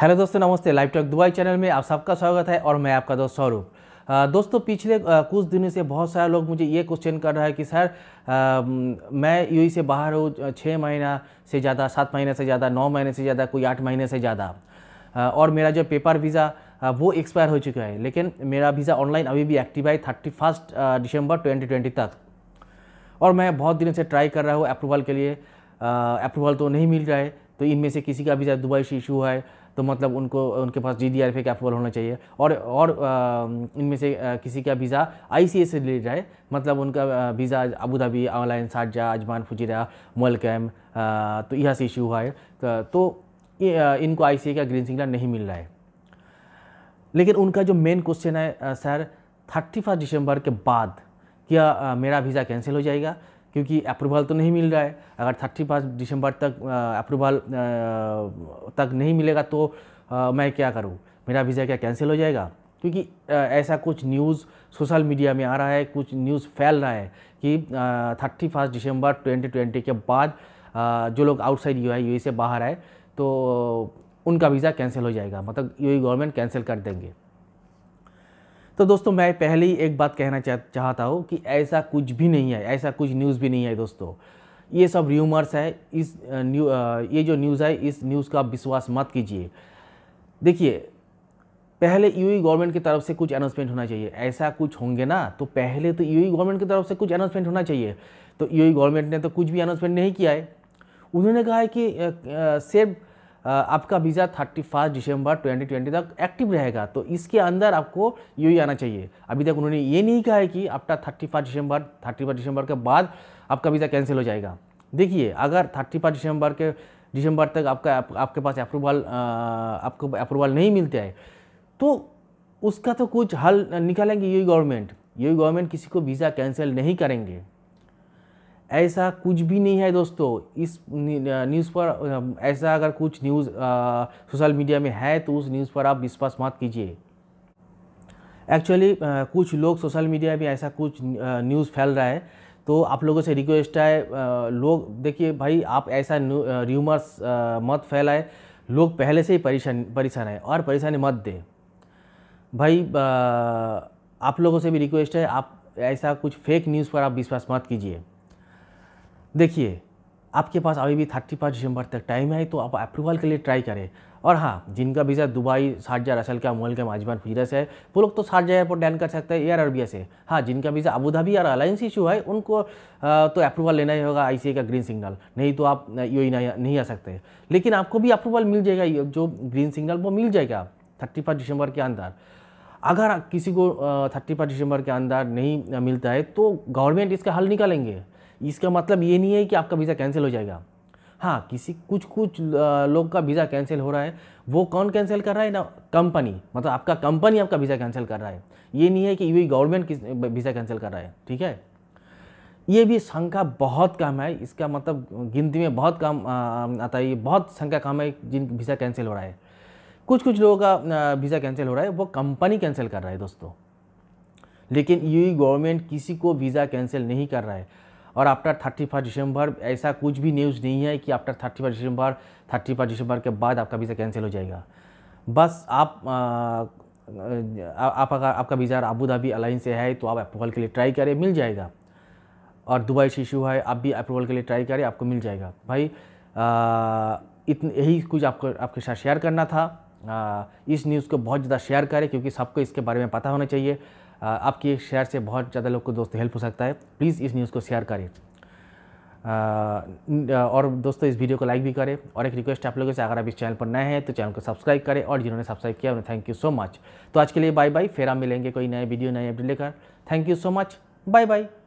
hello दोस्तों नमस्ते live talk Dubai channel में आप सबका स्वागत है और मैं आपका दोस्त सौरभ दोस्तों पिछले कुछ दिनों से बहुत सारे लोग मुझे ये क्वेश्चन कर रहा है कि सर मैं यू से बाहर हूँ छः महीना से ज़्यादा सात महीने से ज़्यादा नौ महीने से ज़्यादा कोई आठ महीने से ज़्यादा और मेरा जो पेपर वीज़ा वो एक्सपायर हो चुका है लेकिन मेरा वीज़ा ऑनलाइन अभी भी एक्टिव है thirty first December twenty twenty तक और मैं बहुत दिनों से ट्राई कर रहा हूँ अप्रूवल के लिए अप्रूवल तो नहीं मिल रहा है तो इनमें से किसी का भी चाहे दुबई से इशू है तो मतलब उनको उनके पास जी डी आर के अप्रूवल होना चाहिए और और इनमें से किसी का वीज़ा आई सी से रिलेटेड है मतलब उनका visa Abu Dhabi online Sharjah Ajman Fujairah मलकैम तो यह से इशू हुआ है तो इनको आई का ग्रीन सिग्नल नहीं मिल रहा है लेकिन उनका जो मेन क्वेश्चन है सर थर्टी फर्स्ट दिसंबर के बाद क्या मेरा वीज़ा कैंसिल हो जाएगा क्योंकि अप्रूवल तो नहीं मिल रहा है अगर थर्टी फर्स्ट दिसंबर तक अप्रूवल तक नहीं मिलेगा तो आ, मैं क्या करूँ मेरा वीज़ा क्या कैंसिल हो जाएगा क्योंकि आ, ऐसा कुछ न्यूज़ सोशल मीडिया में आ रहा है कुछ न्यूज़ फैल रहा है कि thirty first December twenty twenty के बाद आ, जो लोग आउटसाइड यू है यू से बाहर आए तो उनका वीज़ा कैंसिल हो जाएगा मतलब यू गवर्नमेंट कैंसिल कर देंगे तो दोस्तों मैं पहले ही एक बात कहना चाह चाहता हूँ कि ऐसा कुछ भी नहीं है ऐसा कुछ न्यूज़ भी नहीं है दोस्तों ये सब र्यूमर्स है इस न्यू ये जो न्यूज़ है इस न्यूज़ का विश्वास मत कीजिए देखिए पहले यू e गवर्नमेंट की तरफ से कुछ अनाउंसमेंट होना चाहिए ऐसा कुछ होंगे ना तो पहले तो यू e गवर्नमेंट की तरफ से कुछ अनाउंसमेंट होना चाहिए तो यू e गवर्नमेंट ने तो कुछ भी अनाउंसमेंट नहीं किया है उन्होंने कहा है कि सिर्फ आपका visa thirty first December twenty twenty तक एक्टिव रहेगा तो इसके अंदर आपको यू आना चाहिए अभी तक उन्होंने ये नहीं कहा है कि आपका thirty first December thirty first December के बाद आपका वीज़ा कैंसिल हो जाएगा देखिए अगर थर्टी फर्स्ट दिसंबर के दिसंबर तक आपका आप, आपके पास अप्रूवल आपको अप्रूवल नहीं मिलता है तो उसका तो कुछ हल निकालेंगे यू गवर्नमेंट यू गवर्नमेंट किसी को वीज़ा कैंसिल नहीं करेंगे ऐसा कुछ भी नहीं है दोस्तों इस न्यूज़ पर ऐसा अगर कुछ न्यूज़ सोशल मीडिया में है तो उस न्यूज़ पर आप विश्वास मत कीजिए एक्चुअली कुछ लोग सोशल मीडिया में ऐसा कुछ न्यूज़ फैल रहा है तो आप लोगों से रिक्वेस्ट है लोग देखिए भाई आप ऐसा र्यूमर्स मत फैलाए लोग पहले से ही परेशान परेशान है और परेशानी मत दें भाई आप लोगों से भी रिक्वेस्ट है आप ऐसा कुछ फेक न्यूज़ पर आप विश्वास मत कीजिए देखिए आपके पास अभी भी थर्टी फर्स्ट दिसंबर तक टाइम है तो आप अप्रूवल के लिए ट्राई करें और हाँ जिनका वीज़ा दुबई शारजा रसल का मोल के माजमान फीरस है वो लोग तो शारजा एयरपोर्ट डैन कर सकते हैं एयर अरबिया से हाँ जिनका वीज़ा अबूधाबी और अलायंस इशू है उनको तो अप्रूवल लेना ही होगा आई का ग्रीन सिग्नल नहीं तो आप यू ही नहीं आ सकते लेकिन आपको भी अप्रूवल मिल जाएगा जो ग्रीन सिग्नल वो मिल जाएगा थर्टी दिसंबर के अंदर अगर किसी को थर्टी दिसंबर के अंदर नहीं मिलता है तो गवर्नमेंट इसका हल निकालेंगे इसका मतलब ये नहीं है कि आपका वीज़ा कैंसिल हो जाएगा हाँ किसी कुछ कुछ लोग का वीज़ा कैंसिल हो रहा है वो कौन कैंसिल कर रहा है ना कंपनी मतलब आपका कंपनी आपका वीज़ा कैंसिल कर रहा है ये नहीं है कि यू गवर्नमेंट किस वीज़ा कैंसिल कर रहा है ठीक है ये भी संख्या बहुत कम है इसका मतलब गिनती में बहुत कम आता है ये बहुत संख्या कम है जिन वीज़ा कैंसिल हो रहा है कुछ कुछ लोगों का वीज़ा कैंसिल हो रहा है वो कंपनी कैंसिल कर रहा है दोस्तों लेकिन यू गवर्नमेंट किसी को वीज़ा कैंसिल नहीं कर रहा है और आफ्टर थर्टी फर्स्ट दिसंबर ऐसा कुछ भी न्यूज़ नहीं है कि after thirty first December thirty first December के बाद आपका वीज़ा कैंसिल हो जाएगा बस आप आप अगर आपका वीज़ा अबू धाबी अलाइन से है तो आप अप्रूवल के लिए ट्राई करें मिल जाएगा और दुबई से इशू है आप भी अप्रूवल के लिए ट्राई करें आपको मिल जाएगा भाई इतने यही कुछ आपको आपके साथ शेयर करना था आ, इस न्यूज़ को बहुत ज़्यादा शेयर करें क्योंकि सबको इसके बारे में पता होना चाहिए आपके शेयर से बहुत ज़्यादा लोग को दोस्तों हेल्प हो सकता है प्लीज़ इस न्यूज़ को शेयर करें और दोस्तों इस वीडियो को लाइक भी करें और एक रिक्वेस्ट आप लोगों से अगर आप इस चैनल पर नए हैं तो चैनल को सब्सक्राइब करें और जिन्होंने सब्सक्राइब किया उन्हें थैंक यू सो मच तो आज के लिए बाय बाय फिर हम मिलेंगे कोई नए वीडियो नए अपडेट लेकर thank you so much bye bye